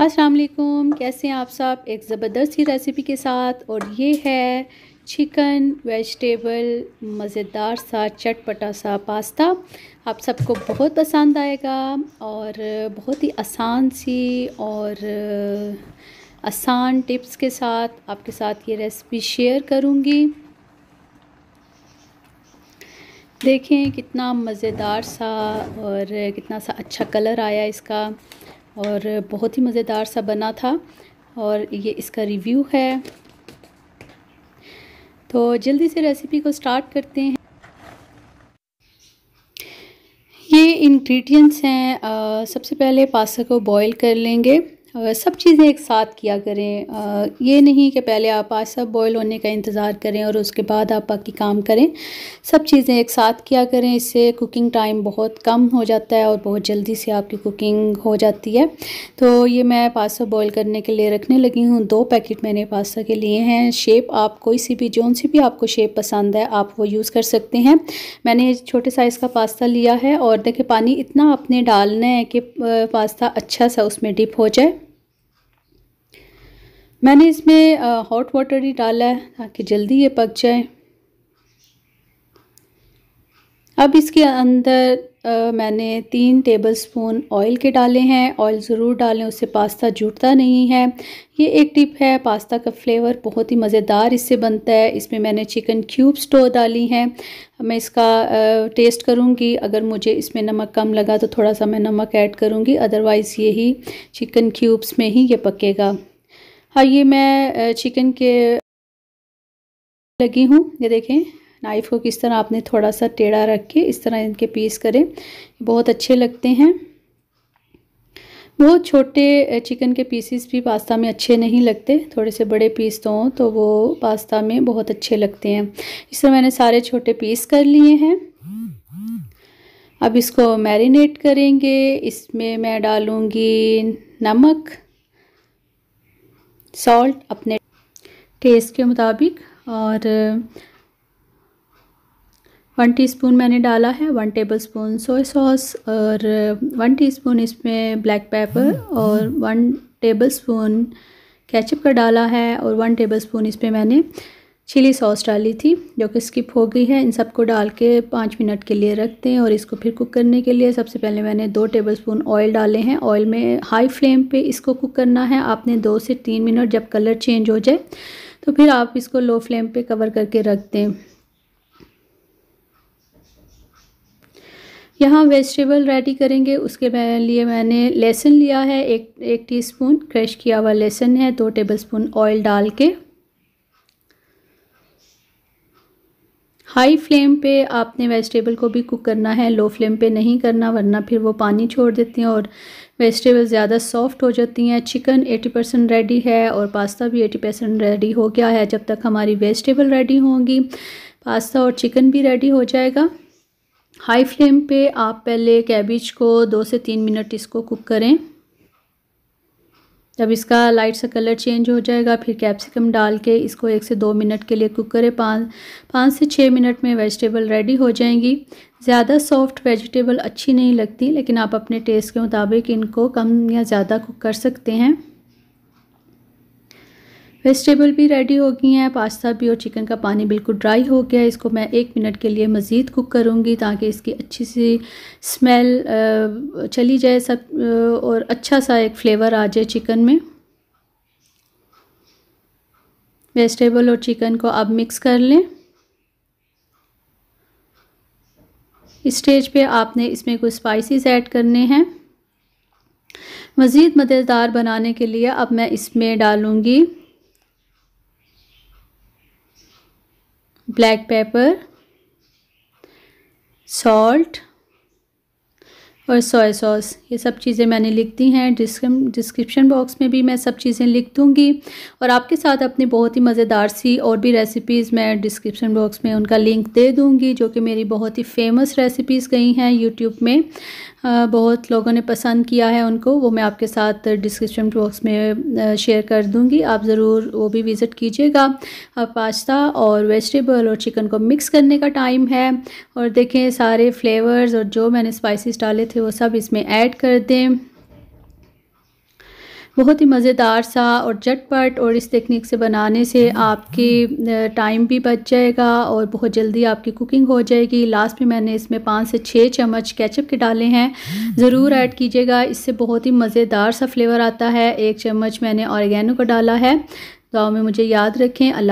अस्सलाम वालेकुम कैसे हैं आप सब एक ज़बरदस्त सी रेसिपी के साथ और ये है चिकन वेजिटेबल मज़ेदार सा चटपटा सा पास्ता आप सबको बहुत पसंद आएगा और बहुत ही आसान सी और आसान टिप्स के साथ आपके साथ ये रेसिपी शेयर करूँगी देखें कितना मज़ेदार सा और कितना सा अच्छा कलर आया इसका और बहुत ही मज़ेदार सा बना था और ये इसका रिव्यू है तो जल्दी से रेसिपी को स्टार्ट करते हैं ये इंग्रेडिएंट्स हैं आ, सबसे पहले पास्ता को बॉईल कर लेंगे सब चीज़ें एक साथ किया करें ये नहीं कि पहले आप पास्ता बॉयल होने का इंतज़ार करें और उसके बाद आप बाकी काम करें सब चीज़ें एक साथ किया करें इससे कुकिंग टाइम बहुत कम हो जाता है और बहुत जल्दी से आपकी कुकिंग हो जाती है तो ये मैं पास्ता बॉयल करने के लिए रखने लगी हूँ दो पैकेट मैंने पास्ता के लिए हैं शेप आप कोई सी भी जौन सी भी आपको शेप पसंद है आप वो यूज़ कर सकते हैं मैंने छोटे साइज़ का पास्ता लिया है और देखिए पानी इतना आपने डालना है कि पास्ता अच्छा सा उसमें डिप हो जाए मैंने इसमें हॉट वाटर ही डाला है ताकि जल्दी ये पक जाए अब इसके अंदर आ, मैंने तीन टेबलस्पून ऑयल के डाले हैं ऑयल ज़रूर डालें उससे पास्ता जुटता नहीं है ये एक टिप है पास्ता का फ्लेवर बहुत ही मज़ेदार इससे बनता है इसमें मैंने चिकन क्यूब्स डो डाली हैं मैं इसका आ, टेस्ट करूँगी अगर मुझे इसमें नमक कम लगा तो थोड़ा सा मैं नमक ऐड करूँगी अदरवाइज़ यही चिकन क्यूब्स में ही ये पकेगा हाँ ये मैं चिकन के लगी हूँ ये देखें नाइफ़ को किस तरह आपने थोड़ा सा टेढ़ा रख के इस तरह इनके पीस करें बहुत अच्छे लगते हैं बहुत छोटे चिकन के पीसीस भी पास्ता में अच्छे नहीं लगते थोड़े से बड़े पीस तो हों तो वो पास्ता में बहुत अच्छे लगते हैं इस तरह मैंने सारे छोटे पीस कर लिए हैं अब इसको मैरिनेट करेंगे इसमें मैं डालूँगी नमक सॉल्ट अपने टेस्ट के मुताबिक और वन टीस्पून मैंने डाला है वन टेबलस्पून सोया सॉस और वन टीस्पून इसमें ब्लैक पेपर और वन टेबलस्पून केचप का डाला है और वन टेबलस्पून इसमें मैंने चिली सॉस डाली थी जो कि स्किप हो गई है इन सबको डाल के पाँच मिनट के लिए रखते हैं और इसको फिर कुक करने के लिए सबसे पहले मैंने दो टेबलस्पून ऑयल डाले हैं ऑयल में हाई फ्लेम पे इसको कुक करना है आपने दो से तीन मिनट जब कलर चेंज हो जाए तो फिर आप इसको लो फ्लेम पे कवर करके रख दें यहाँ वेजिटेबल रेडी करेंगे उसके लिए मैंने लहसुन लिया है एक एक टीस्पून क्रश किया हुआ लहसुन है दो टेबलस्पून ऑयल डाल के हाई फ्लेम पे आपने वेजिटेबल को भी कुक करना है लो फ्लेम पे नहीं करना वरना फिर वो पानी छोड़ देती हैं और वेजिटेबल ज़्यादा सॉफ्ट हो जाती हैं चिकन 80 परसेंट रेडी है और पास्ता भी 80 परसेंट रेडी हो गया है जब तक हमारी वेजिटेबल रेडी होंगी पास्ता और चिकन भी रेडी हो जाएगा हाई फ्लेम पे आप पहले कैबिज को दो से तीन मिनट इसको कुक करें जब इसका लाइट सा कलर चेंज हो जाएगा फिर कैप्सिकम डाल के इसको एक से दो मिनट के लिए कुक करें पाँच पाँच से छः मिनट में वेजिटेबल रेडी हो जाएंगी ज़्यादा सॉफ्ट वेजिटेबल अच्छी नहीं लगती लेकिन आप अपने टेस्ट के मुताबिक इनको कम या ज़्यादा कुक कर सकते हैं वेजिटेबल भी रेडी हो गई हैं पास्ता भी और चिकन का पानी बिल्कुल ड्राई हो गया है इसको मैं एक मिनट के लिए मज़ीद कुक करूँगी ताकि इसकी अच्छी सी स्मेल चली जाए सब और अच्छा सा एक फ्लेवर आ जाए चिकन में वेजिटेबल और चिकन को अब मिक्स कर लें स्टेज पे आपने इसमें कुछ स्पाइसेस ऐड करने हैं मज़ीद मज़ेदार बनाने के लिए अब मैं इसमें डालूँगी black pepper salt और सोया सॉस ये सब चीज़ें मैंने लिख दी हैं डिस्क्रिप्शन बॉक्स में भी मैं सब चीज़ें लिख दूँगी और आपके साथ अपनी बहुत ही मज़ेदार सी और भी रेसिपीज़ मैं डिस्क्रिप्शन बॉक्स में उनका लिंक दे दूँगी जो कि मेरी बहुत ही फेमस रेसिपीज़ गई हैं यूट्यूब में बहुत लोगों ने पसंद किया है उनको वो मैं आपके साथ डिस्क्रिप्शन बॉक्स में शेयर कर दूँगी आप ज़रूर वो भी विज़िट कीजिएगा अब पास्ता और वेजिटेबल और चिकन को मिक्स करने का टाइम है और देखें सारे फ्लेवर्स और जो मैंने स्पाइसिस डाले थे कि वो सब इसमें ऐड कर दें बहुत ही मज़ेदार सा और झटपट और इस तकनीक से बनाने से आपके टाइम भी बच जाएगा और बहुत जल्दी आपकी कुकिंग हो जाएगी लास्ट में मैंने इसमें पाँच से छः चम्मच केचप के डाले हैं ज़रूर ऐड कीजिएगा इससे बहुत ही मज़ेदार सा फ्लेवर आता है एक चम्मच मैंने ऑरिगेनो का डाला है गाँव में मुझे याद रखें अल्लाह